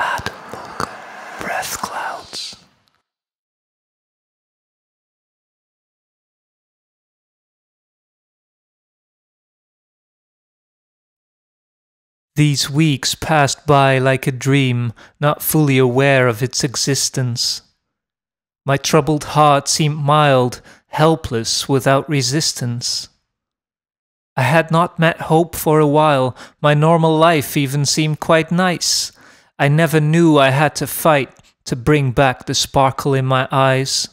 add milk breath clouds. These weeks passed by like a dream, not fully aware of its existence. My troubled heart seemed mild, helpless, without resistance. I had not met hope for a while, my normal life even seemed quite nice. I never knew I had to fight to bring back the sparkle in my eyes.